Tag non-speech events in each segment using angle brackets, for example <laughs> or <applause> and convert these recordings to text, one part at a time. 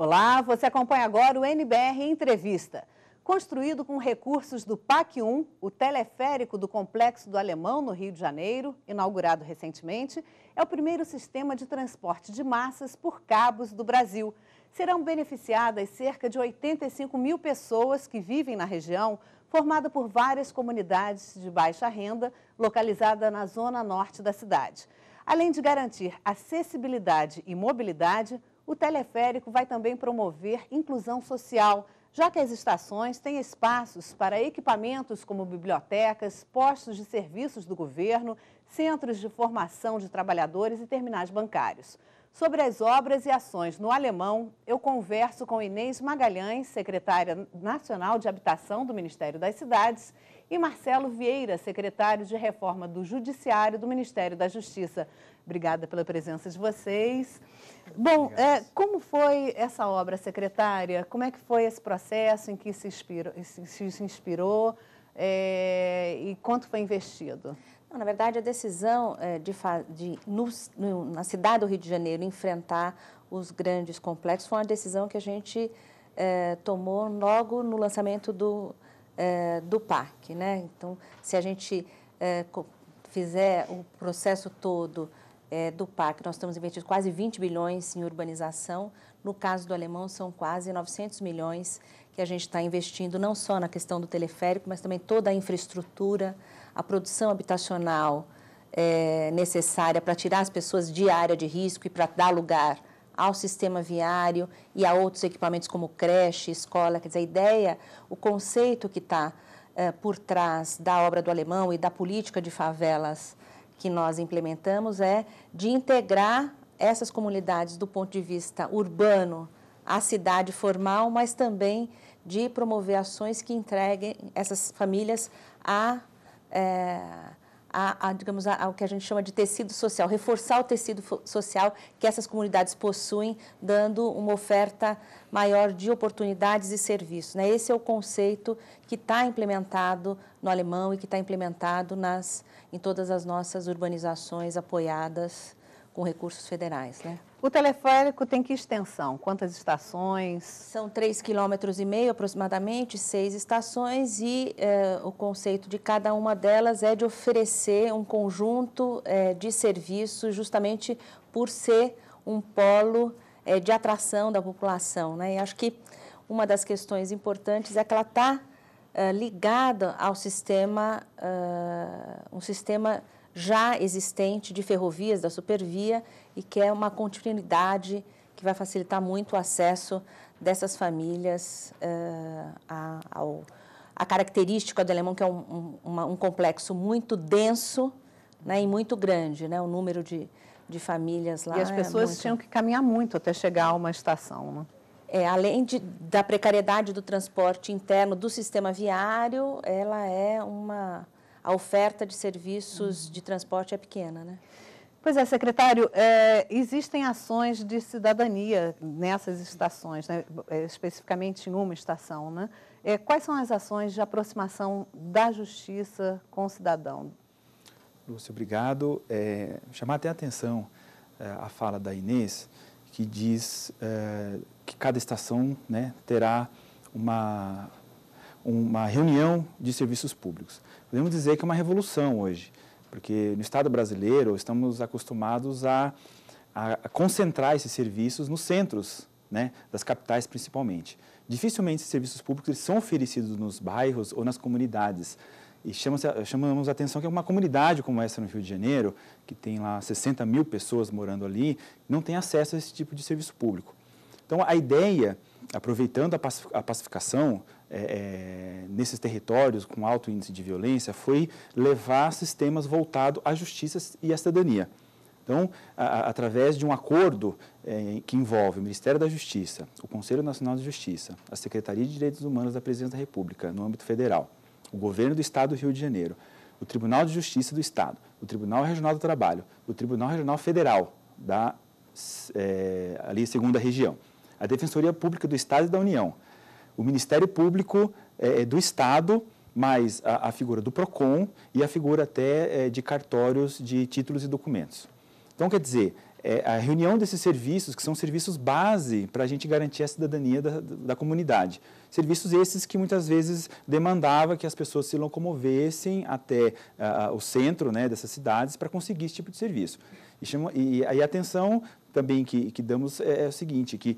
Olá, você acompanha agora o NBR Entrevista. Construído com recursos do PAC-1, o teleférico do Complexo do Alemão, no Rio de Janeiro, inaugurado recentemente, é o primeiro sistema de transporte de massas por cabos do Brasil. Serão beneficiadas cerca de 85 mil pessoas que vivem na região, formada por várias comunidades de baixa renda, localizada na zona norte da cidade. Além de garantir acessibilidade e mobilidade, o teleférico vai também promover inclusão social, já que as estações têm espaços para equipamentos como bibliotecas, postos de serviços do governo, centros de formação de trabalhadores e terminais bancários. Sobre as obras e ações no Alemão, eu converso com Inês Magalhães, secretária nacional de habitação do Ministério das Cidades, e Marcelo Vieira, secretário de reforma do Judiciário do Ministério da Justiça. Obrigada pela presença de vocês. Bom, é, como foi essa obra, secretária? Como é que foi esse processo em que se inspirou, se, se inspirou é, e quanto foi investido? Não, na verdade, a decisão é, de, de no, no, na cidade do Rio de Janeiro enfrentar os grandes complexos foi uma decisão que a gente é, tomou logo no lançamento do, é, do parque. Né? Então, se a gente é, fizer o processo todo é, do PAC, nós estamos investindo quase 20 bilhões em urbanização. No caso do Alemão, são quase 900 milhões que a gente está investindo, não só na questão do teleférico, mas também toda a infraestrutura, a produção habitacional é, necessária para tirar as pessoas de área de risco e para dar lugar ao sistema viário e a outros equipamentos como creche, escola. Quer dizer, a ideia, o conceito que está é, por trás da obra do Alemão e da política de favelas que nós implementamos é de integrar essas comunidades do ponto de vista urbano à cidade formal, mas também de promover ações que entreguem essas famílias a, é, a, a digamos, ao que a gente chama de tecido social, reforçar o tecido social que essas comunidades possuem, dando uma oferta maior de oportunidades e serviços. Né? Esse é o conceito que está implementado no alemão e que está implementado nas em todas as nossas urbanizações apoiadas com recursos federais. Né? O teleférico tem que extensão? Quantas estações? São 3,5 km aproximadamente, seis estações, e eh, o conceito de cada uma delas é de oferecer um conjunto eh, de serviços, justamente por ser um polo eh, de atração da população. Né? E acho que uma das questões importantes é que ela está eh, ligada ao sistema, uh, um sistema já existente de ferrovias da Supervia e que é uma continuidade que vai facilitar muito o acesso dessas famílias uh, a, ao, a característica do alemão, que é um, um, um complexo muito denso né, e muito grande, né, o número de, de famílias lá. E as é pessoas é muito... tinham que caminhar muito até chegar a uma estação. Né? é, além de, da precariedade do transporte interno do sistema viário, ela é uma a oferta de serviços uhum. de transporte é pequena, né? Pois é, secretário, é, existem ações de cidadania nessas estações, né? É, especificamente em uma estação, né? É, quais são as ações de aproximação da justiça com o cidadão? Lúcio, obrigado. É, chamar até a atenção é, a fala da Inês, que diz é, que cada estação né, terá uma, uma reunião de serviços públicos. Podemos dizer que é uma revolução hoje, porque no Estado brasileiro estamos acostumados a, a concentrar esses serviços nos centros né, das capitais principalmente. Dificilmente esses serviços públicos são oferecidos nos bairros ou nas comunidades. E chamamos a atenção que é uma comunidade como essa no Rio de Janeiro, que tem lá 60 mil pessoas morando ali, não tem acesso a esse tipo de serviço público. Então, a ideia, aproveitando a pacificação é, é, nesses territórios com alto índice de violência, foi levar sistemas voltados à justiça e à cidadania. Então, a, a, através de um acordo é, que envolve o Ministério da Justiça, o Conselho Nacional de Justiça, a Secretaria de Direitos Humanos da Presidência da República, no âmbito federal, o governo do Estado do Rio de Janeiro, o Tribunal de Justiça do Estado, o Tribunal Regional do Trabalho, o Tribunal Regional Federal da é, ali segunda região, a Defensoria Pública do Estado e da União, o Ministério Público é, é do Estado, mais a, a, figura do PROCON e a figura até é, de cartórios de títulos e documentos. Então, quer dizer, é, a reunião desses serviços, que são serviços base para a gente garantir a cidadania da, da, comunidade. Serviços esses que muitas vezes demandava que as pessoas se locomovessem até uh, o centro né, dessas cidades para conseguir esse tipo de serviço. E, chama, e, e a atenção também que, que damos é, é o seguinte, que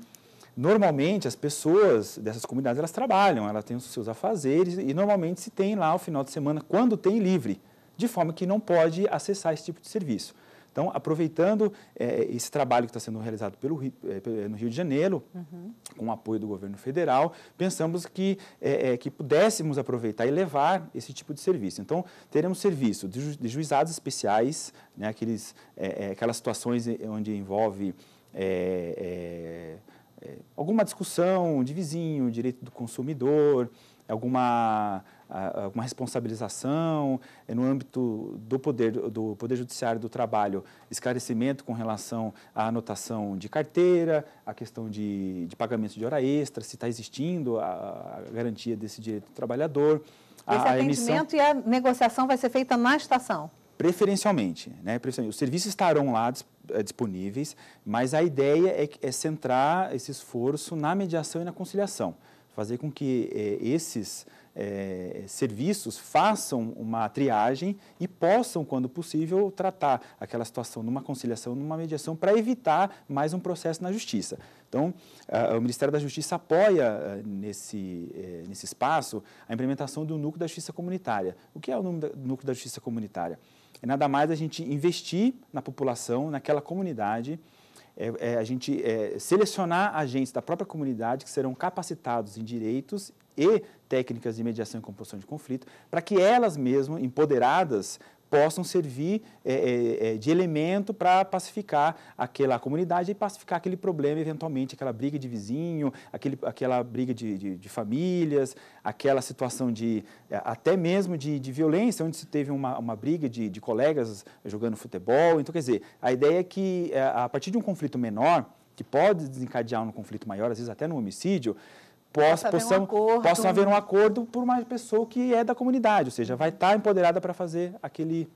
normalmente as pessoas dessas comunidades elas trabalham, elas têm os seus afazeres e normalmente se tem lá o final de semana quando tem livre, de forma que não pode acessar esse tipo de serviço. Então, aproveitando é, esse trabalho que está sendo realizado pelo, é, é, no Rio de Janeiro, uhum. com o apoio do governo federal, pensamos que, é, é, que pudéssemos aproveitar e levar esse tipo de serviço. Então, teremos serviço de, ju de juizados especiais, né, aqueles, é, aquelas situações onde envolve alguma discussão de vizinho, direito do consumidor, alguma uma responsabilização eh, no âmbito do poder, do poder Judiciário do Trabalho, esclarecimento com relação à anotação de carteira, a questão de, de pagamento de hora extra, se está existindo a, a garantia desse direito do trabalhador. Esse a, atendimento emissão... e a negociação vai ser feita na estação? Preferencialmente, né? Preferencialmente. Os serviços estarão lá eh, disponíveis, mas a ideia é, é centrar esse esforço na mediação e na conciliação fazer com que é, esses é, serviços façam uma triagem e possam, quando possível, tratar aquela situação numa conciliação, numa mediação, para evitar mais um processo na Justiça. Então, a, o Ministério da Justiça apoia a, é, nesse, é, nesse espaço a implementação do núcleo da Justiça Comunitária. O que é o núcleo da Justiça Comunitária? É nada mais a gente investir na população, naquela comunidade, é, é a gente é, selecionar agentes da própria comunidade que serão capacitados em direitos e técnicas de mediação e composição de conflito, para que elas mesmas, empoderadas, possam servir é, é, é de elemento para pacificar aquela comunidade e pacificar aquele problema, eventualmente, aquela briga de vizinho, aquele, aquela briga de, de, de famílias, aquela situação de é, até mesmo de, de violência, onde se teve uma, uma briga de, de colegas jogando futebol. Então, quer dizer, a ideia é que é, a partir de um conflito menor, que pode desencadear um conflito maior, às vezes até no homicídio, possa, um possam haver um acordo por uma pessoa que é da comunidade, ou seja, vai estar empoderada para fazer aquele,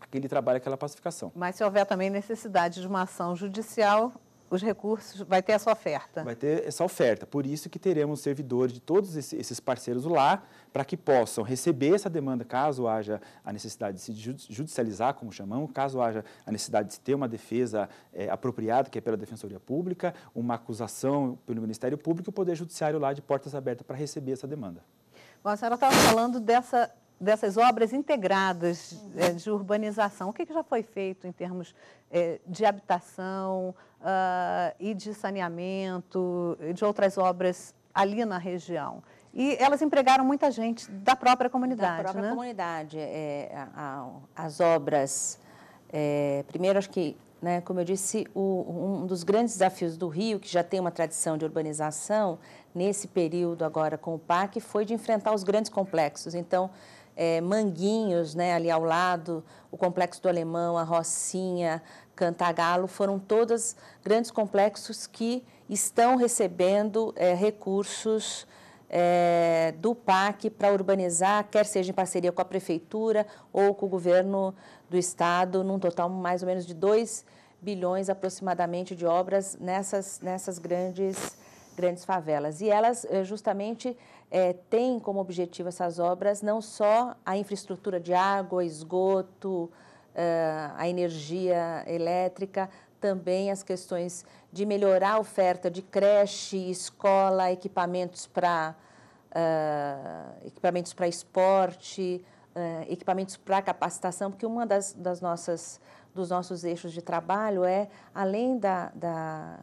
aquele trabalho, aquela pacificação. Mas se houver também necessidade de uma ação judicial, os recursos, vai ter essa oferta. Vai ter essa oferta. Por isso que teremos servidores de todos esses parceiros lá, para que possam receber essa demanda caso haja a necessidade de se judicializar, como chamamos, caso haja a necessidade de ter uma defesa é, apropriada, que é pela Defensoria Pública, uma acusação pelo Ministério Público o Poder Judiciário lá de portas abertas para receber essa demanda. Bom, a senhora estava falando dessa dessas obras integradas eh, de urbanização, o que, já foi feito em termos eh, de habitação, uh, e de saneamento, de outras obras ali na região. E elas empregaram muita gente da própria comunidade, Da própria né? comunidade. É, a, a, as obras, é, primeiro, acho que, né, como eu disse, o, um dos grandes desafios do Rio, que já tem uma tradição de urbanização, nesse período agora com o PAC, foi de enfrentar os grandes complexos. Então, é, Manguinhos, né, ali ao lado, o Complexo do Alemão, a Rocinha, Cantagalo, foram todas grandes complexos que estão recebendo é, recursos é, do PAC para urbanizar, quer seja em parceria com a Prefeitura ou com o Governo do Estado, num total mais ou menos de 2 bilhões aproximadamente de obras nessas, nessas grandes, grandes favelas. E elas eh, justamente é, têm como objetivo essas obras não só a infraestrutura de água, esgoto, a energia elétrica, também as questões de melhorar a oferta de creche, escola, equipamentos para uh, equipamentos para esporte, uh, equipamentos para capacitação, porque uma das, das, nossas dos nossos eixos de trabalho é além da, da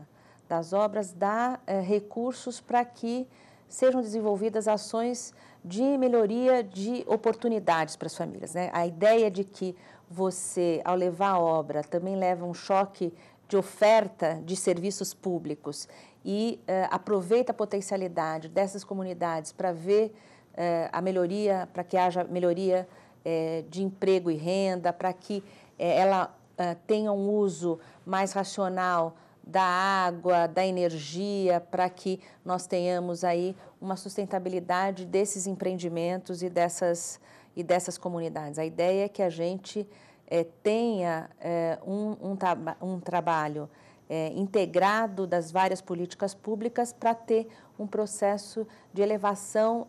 das obras dar uh, recursos para que sejam desenvolvidas ações de melhoria de oportunidades para as famílias, né? A ideia de que você, ao levar a obra, também leva um choque de oferta de serviços públicos e uh, aproveita a potencialidade dessas comunidades para ver uh, a melhoria, para que haja melhoria uh, de emprego e renda, para que ela tenha um uso mais racional da água, da energia, para que nós tenhamos aí uma sustentabilidade desses empreendimentos e dessas e dessas comunidades. A ideia é que a gente é, tenha é, um, um, um, trabalho é, integrado das várias políticas públicas para ter um processo de elevação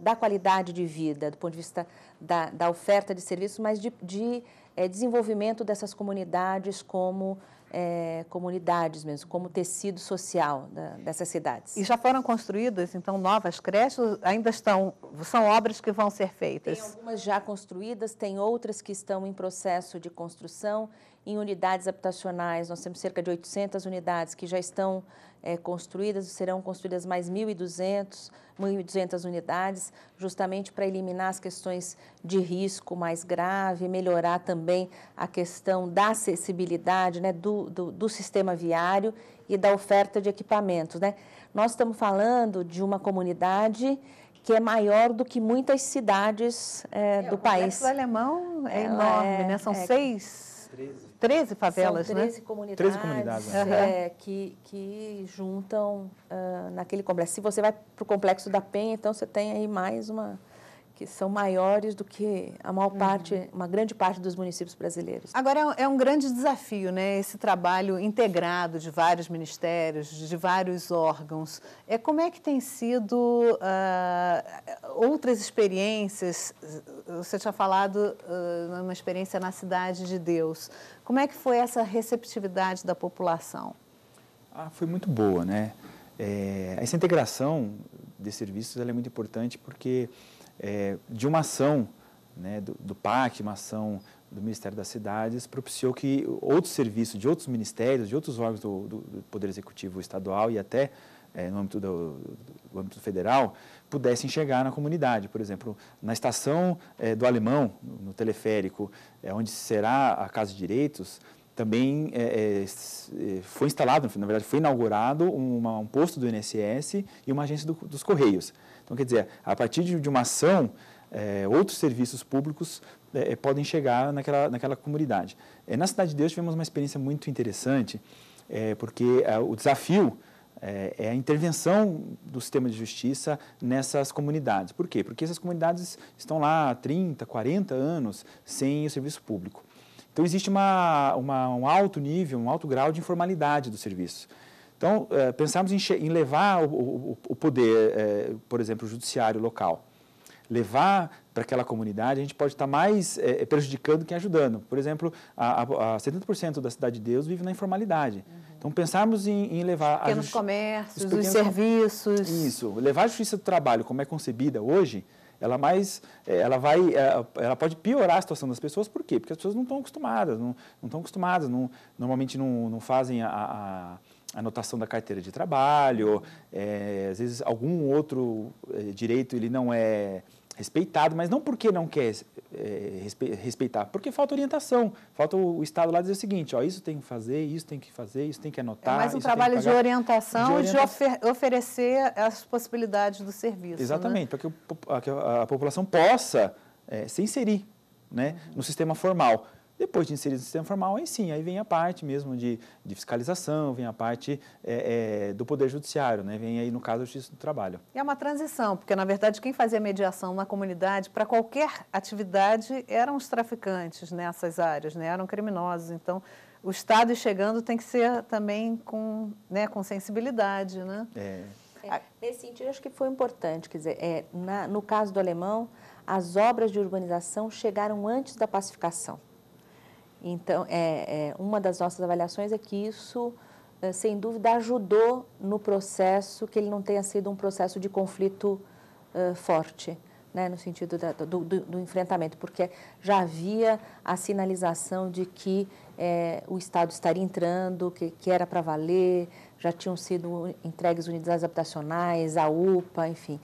da qualidade de vida, do ponto de vista da, da oferta de serviços, mas de, de desenvolvimento dessas comunidades como é, comunidades mesmo, como tecido social da, dessas cidades. E já foram construídas, então, novas creches? Ainda estão, são obras que vão ser feitas? Tem algumas já construídas, tem outras que estão em processo de construção em unidades habitacionais, nós temos cerca de 800 unidades que já estão é, construídas, serão construídas mais 1.200, 1.200 unidades, justamente para eliminar as questões de risco mais grave, melhorar também a questão da acessibilidade né, do, do, do sistema viário e da oferta de equipamentos. Né? Nós estamos falando de uma comunidade que é maior do que muitas cidades é, é do o país. O alemão é enorme, é, né? São é, seis. 13 favelas, São 13 né? comunidades, 13 comunidades né? é, que, que juntam uh, naquele complexo. Se você vai para o complexo da Penha, então você tem aí mais uma que são maiores do que a maior uhum. parte, uma grande parte dos municípios brasileiros. Agora é, é um grande desafio, né, esse trabalho integrado de vários ministérios, de vários órgãos. É como é que tem sido uh, outras experiências? Você tinha falado uh, uma experiência na cidade de Deus. Como é que foi essa receptividade da população? Ah, foi muito boa, né? É, essa integração de serviços é muito importante porque é, de uma ação né, do, do PAC, uma ação do Ministério das Cidades, propiciou que outros serviços de outros ministérios, de outros órgãos do, do, do Poder Executivo Estadual e até é, no âmbito do, do, âmbito federal, pudessem chegar na comunidade. Por exemplo, na estação é, do Alemão, no teleférico, é, onde será a Casa de Direitos, também é, é, é, foi instalado, na verdade, foi inaugurado uma, um posto do INSS e uma agência dos Correios. Então, quer dizer, a partir de uma ação, é, outros serviços públicos é, é, podem chegar naquela, naquela comunidade. É, na Cidade de Deus tivemos uma experiência muito interessante, é, porque é, o desafio é, a intervenção do sistema de justiça nessas comunidades. Por quê? Porque essas comunidades estão lá há 30, 40 anos sem o serviço público. Então, existe uma, uma, um alto nível, um alto grau de informalidade do serviço. Então, é, pensarmos em, em levar o, o, o poder, é, por exemplo, o judiciário local, levar para aquela comunidade, a gente pode estar mais é, é prejudicando que ajudando. Por exemplo, a, a, a 70% da Cidade de Deus vive na informalidade. Uhum. Então, pensarmos em, em levar... Pequenos comércios, os, pequenos os serviços... Isso. Levar a justiça do trabalho, como é concebida hoje, ela mais é, ela vai é, ela pode piorar a situação das pessoas por quê porque as pessoas não estão acostumadas não, não estão acostumadas não, normalmente não, não fazem a, anotação da carteira de trabalho, é, às vezes algum outro é, direito ele não é respeitado, mas não porque não quer é, respeitar, porque falta orientação, falta o Estado lá dizer o seguinte, ó, isso tem que fazer, isso tem que fazer, isso tem que anotar. É mais um trabalho de orientação, de e de oferecer as possibilidades do serviço. Né? Exatamente, né? para que, a, a, população possa é, se inserir né, uhum. no sistema formal. Depois de inserido no sistema formal, aí sim, aí vem a parte mesmo de, de fiscalização, vem a parte é, é, do Poder Judiciário, né? vem aí no caso a Justiça do Trabalho. E é uma transição, porque na verdade quem fazia mediação na comunidade para qualquer atividade eram os traficantes nessas áreas, né? eram criminosos. Então o Estado chegando tem que ser também com, né, com sensibilidade. Né? É. É, nesse sentido, acho que foi importante. Quer dizer, é, na, no caso do alemão, as obras de urbanização chegaram antes da pacificação. Então, é, é, uma das nossas avaliações é que isso, é, sem dúvida, ajudou no processo que ele não tenha sido um processo de conflito eh, forte, né, no sentido da, do, do, do, enfrentamento, porque já havia a sinalização de que é, o Estado estaria entrando, que, que era para valer, já tinham sido entregues unidades habitacionais, a UPA, enfim.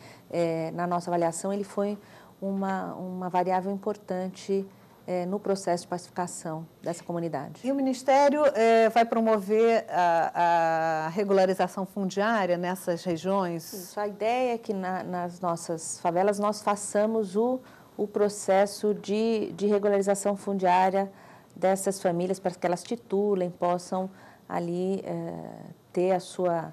na nossa avaliação, ele foi uma, uma variável importante é, no processo de pacificação dessa comunidade. E o Ministério é, vai promover a, a, regularização fundiária nessas regiões? Isso, a ideia é que na, nas nossas favelas nós façamos o, o processo de, de regularização fundiária dessas famílias para que elas titulem, possam ali é, ter a sua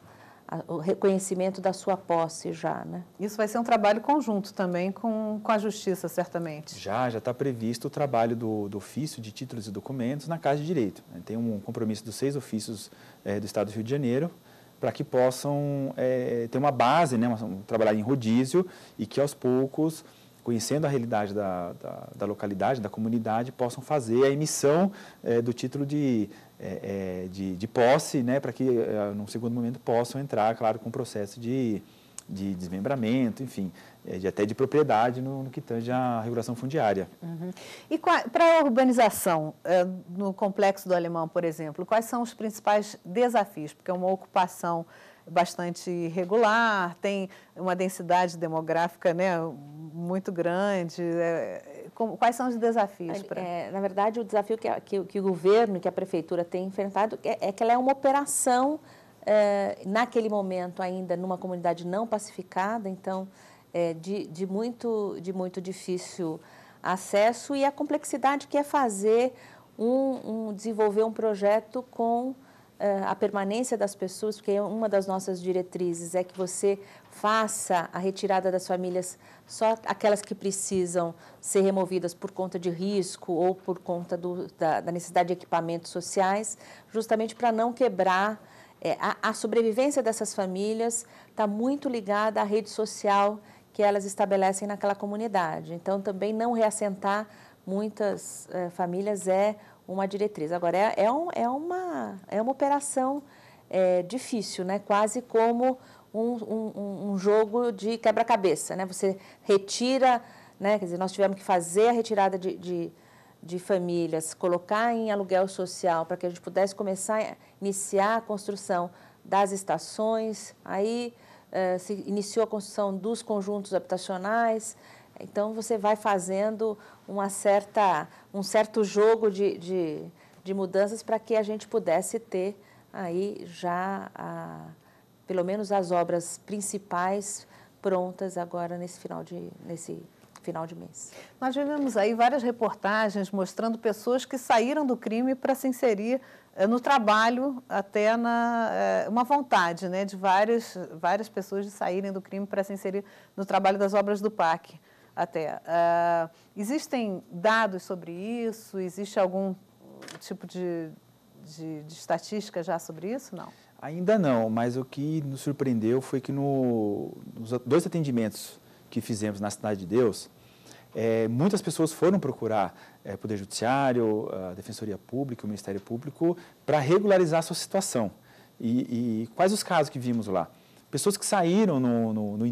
o reconhecimento da sua posse já, né? Isso vai ser um trabalho conjunto também com, com a Justiça, certamente. Já, já está previsto o trabalho do, do ofício de títulos e documentos na Casa de Direito. Né? Tem um compromisso dos seis ofícios é, do Estado do Rio de Janeiro para que possam é, ter uma base, né, uma, trabalhar em rodízio e que aos poucos conhecendo a realidade da, da, da localidade, da comunidade, possam fazer a emissão é, do título de, é, de, de, posse, né, para que, é, num segundo momento, possam entrar, claro, com o processo de, de desmembramento, enfim, de, até de propriedade no, no que tange à regulação fundiária. Uhum. E para a urbanização no complexo do Alemão, por exemplo, quais são os principais desafios? Porque é uma ocupação bastante irregular, tem uma densidade demográfica né, muito grande. É, quais são os desafios? Pra... É, na verdade, o desafio que, que, que, o governo, que a prefeitura tem enfrentado é, é que ela é uma operação, é, naquele momento ainda, numa comunidade não pacificada, então, é, de, de, muito, de muito difícil acesso e a complexidade que é fazer um, um desenvolver um projeto com eh, a permanência das pessoas, porque uma das nossas diretrizes é que você faça a retirada das famílias só aquelas que precisam ser removidas por conta de risco ou por conta do, da, da, necessidade de equipamentos sociais, justamente para não quebrar. É, a, a sobrevivência dessas famílias está muito ligada à rede social que elas estabelecem naquela comunidade. Então, também não reassentar muitas eh, famílias é uma diretriz. Agora, é, é, um, é, uma, é uma operação é, difícil, né? quase como um, um, um jogo de quebra-cabeça. Né? Você retira, né? quer dizer, nós tivemos que fazer a retirada de, de, de famílias, colocar em aluguel social para que a gente pudesse começar a iniciar a construção das estações, aí eh, se iniciou a construção dos conjuntos habitacionais, então você vai fazendo uma certa, um certo jogo de, de, de mudanças para que a gente pudesse ter aí já a, pelo menos as obras principais prontas agora nesse final de nesse final de mês. Nós vivemos aí várias reportagens mostrando pessoas que saíram do crime para se inserir eh, no trabalho, até na eh, uma vontade né, de várias, várias pessoas de saírem do crime para se inserir no trabalho das obras do PAC até. Uh, existem dados sobre isso? Existe algum tipo de, de, de estatística já sobre isso? Não. Ainda não, mas o que nos surpreendeu foi que no, nos dois atendimentos que fizemos na Cidade de Deus, é, muitas pessoas foram procurar é, Poder Judiciário, a Defensoria Pública, o Ministério Público, para regularizar a sua situação. E, e, quais os casos que vimos lá? Pessoas que saíram no, no, no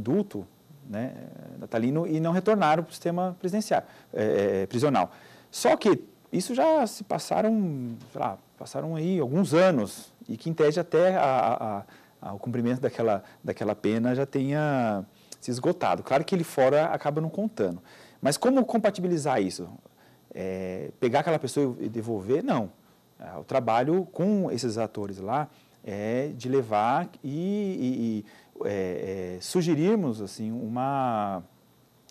né, natalino e não retornaram para o sistema presidencial, é, é prisional. Só que isso já se passaram, lá, passaram aí alguns anos e que em tese até a, a, a, o cumprimento daquela, daquela pena já tenha se esgotado. Claro que ele fora acaba não contando. Mas como compatibilizar isso? É, pegar aquela pessoa e devolver? Não. É, o trabalho com esses atores lá é de levar e, e é, é sugerirmos assim, uma,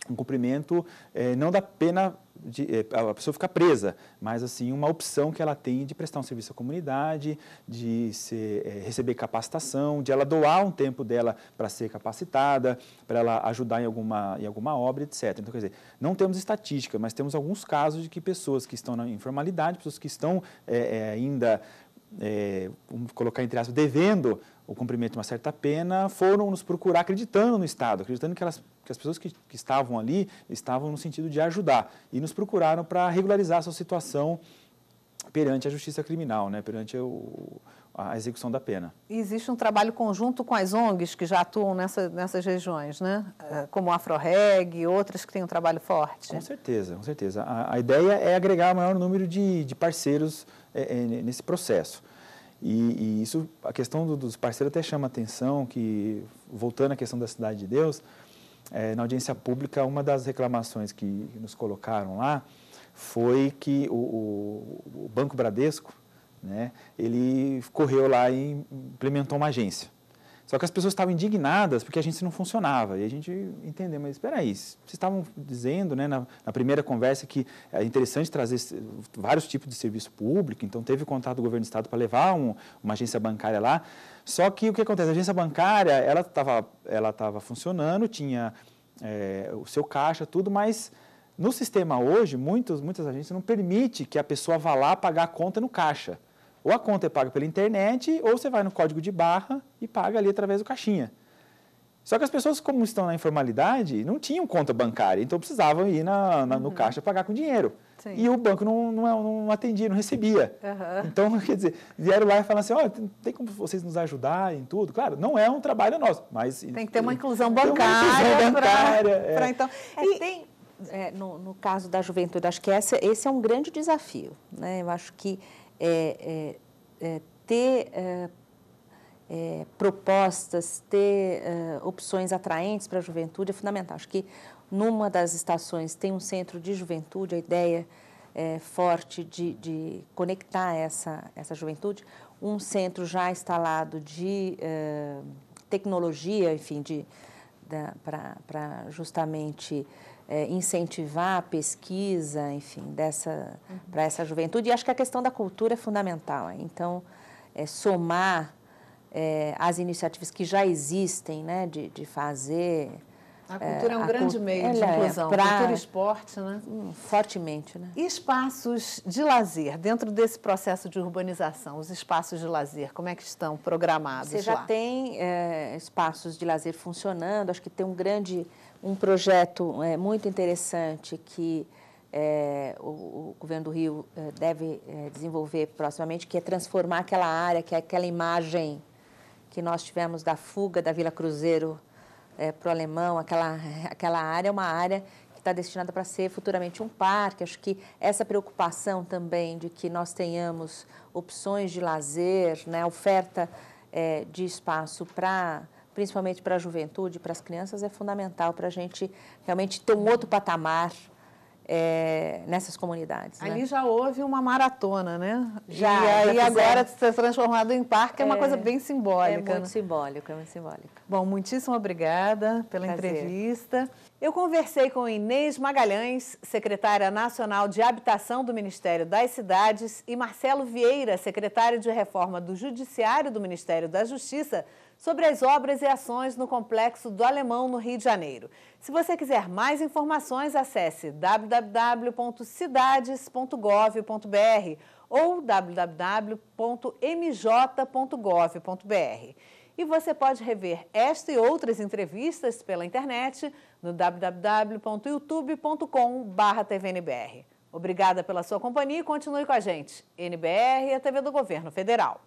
um cumprimento é, não da pena de, é, a pessoa ficar presa, mas assim uma opção que ela tem de prestar um serviço à comunidade, de ser, é, receber capacitação, de ela doar um tempo dela para ser capacitada, para ela ajudar em alguma, em alguma obra, etc. Então, quer dizer, não temos estatística, mas temos alguns casos de que pessoas que estão na informalidade, pessoas que estão é, é, ainda é, vamos colocar entre aspas, devendo o cumprimento de uma certa pena, foram nos procurar acreditando no Estado, acreditando que, elas, que as pessoas que, que estavam ali estavam no sentido de ajudar e nos procuraram para regularizar a sua situação perante a justiça criminal, né, perante o, a execução da pena. E existe um trabalho conjunto com as ONGs que já atuam nessa, nessas regiões, né? É, como a AfroReg e outras que têm um trabalho forte. Com certeza, com certeza. A, a ideia é agregar o maior número de, de parceiros é, é, nesse processo. E, e, isso, a questão do, dos parceiros até chama atenção, que voltando à questão da Cidade de Deus, é, na audiência pública, uma das reclamações que nos colocaram lá foi que o, o, o Banco Bradesco, né, ele correu lá e implementou uma agência. Só que as pessoas estavam indignadas porque a gente não funcionava. E a gente entendeu, mas espera aí, vocês estavam dizendo né, na, na, primeira conversa que é interessante trazer vários tipos de serviço público, então teve contato do governo do estado para levar um, uma agência bancária lá. Só que o que acontece? A agência bancária, ela estava ela tava funcionando, tinha é, o seu caixa, tudo, mas... No sistema hoje, muitos, muitas agências não permite que a pessoa vá lá pagar a conta no caixa. Ou a conta é paga pela internet, ou você vai no código de barra e paga ali através do caixinha. Só que as pessoas, como estão na informalidade, não tinham conta bancária, então precisavam ir na, na uhum. no caixa pagar com dinheiro. Sim. E o banco não, não, não atendia, não recebia. Uhum. Então, <laughs> quer dizer, vieram lá e falaram assim, olha, tem como vocês nos ajudarem em tudo? Claro, não é um trabalho nosso, mas... Tem que ter uma inclusão bancária. bancária pra, é. pra então... É, e, tem, é, no, no caso da juventude, acho que esse é um grande desafio. Né? Eu acho que é, é, é, ter é, é, propostas, ter opções atraentes para a juventude é fundamental. Acho que numa das estações tem um centro de juventude, a ideia é, forte de, de, conectar essa, essa juventude, um centro já instalado de tecnologia, enfim, de para justamente é, incentivar a pesquisa, enfim, dessa uhum. para essa juventude. E acho que a questão da cultura é fundamental. Né? Então, é, somar é, as iniciativas que já existem, né, de, de fazer a cultura é, um é, grande meio de é inclusão, é pra, cultura e esporte, né? Hum, fortemente, né? E espaços de lazer, dentro desse processo de urbanização, os espaços de lazer, como é que estão programados Você já lá? tem é, espaços de lazer funcionando, acho que tem um grande, um projeto é, muito interessante que é, o, o, governo do Rio deve desenvolver proximamente, que é transformar aquela área, que é aquela imagem que nós tivemos da fuga da Vila Cruzeiro é, para o alemão, aquela, aquela área é uma área que está destinada para ser futuramente um parque. Acho que essa preocupação também de que nós tenhamos opções de lazer, né, oferta é, de espaço para principalmente para a juventude, para as crianças, é fundamental para a gente realmente ter um outro patamar é, nessas comunidades. Ali né? já houve uma maratona, né? Já. E aí já agora ser tá transformado em parque é, uma é, coisa bem simbólica. É muito né? simbólico, é muito simbólico. Bom, muitíssimo obrigada pela Prazer. entrevista. Eu conversei com Inês Magalhães, secretária nacional de Habitação do Ministério das Cidades, e Marcelo Vieira, secretário de Reforma do Judiciário do Ministério da Justiça, sobre as obras e ações no Complexo do Alemão, no Rio de Janeiro. Se você quiser mais informações, acesse www.cidades.gov.br ou www.mj.gov.br. E você pode rever esta e outras entrevistas pela internet no www.youtube.com.br. Obrigada pela sua companhia e continue com a gente. NBR e a TV do Governo Federal.